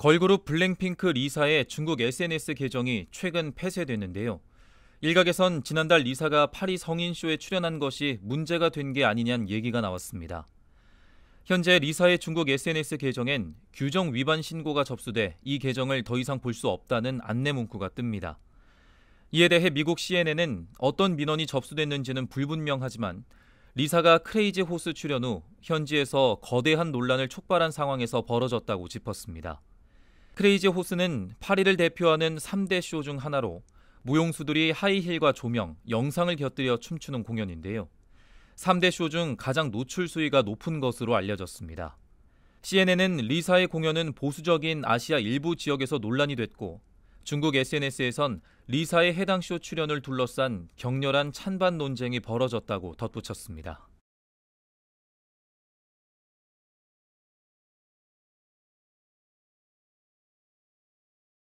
걸그룹 블랙핑크 리사의 중국 SNS 계정이 최근 폐쇄됐는데요. 일각에선 지난달 리사가 파리 성인쇼에 출연한 것이 문제가 된 게 아니냐는 얘기가 나왔습니다. 현재 리사의 중국 SNS 계정엔 규정 위반 신고가 접수돼 이 계정을 더 이상 볼 수 없다는 안내 문구가 뜹니다. 이에 대해 미국 CNN은 어떤 민원이 접수됐는지는 불분명하지만 리사가 크레이지 호스 출연 후 현지에서 거대한 논란을 촉발한 상황에서 벌어졌다고 짚었습니다. 크레이지 호스는 파리를 대표하는 3대 쇼 중 하나로 무용수들이 하이힐과 조명, 영상을 곁들여 춤추는 공연인데요. 3대 쇼 중 가장 노출 수위가 높은 것으로 알려졌습니다. CNN은 리사의 공연은 보수적인 아시아 일부 지역에서 논란이 됐고 중국 SNS에선 리사의 해당 쇼 출연을 둘러싼 격렬한 찬반 논쟁이 벌어졌다고 덧붙였습니다.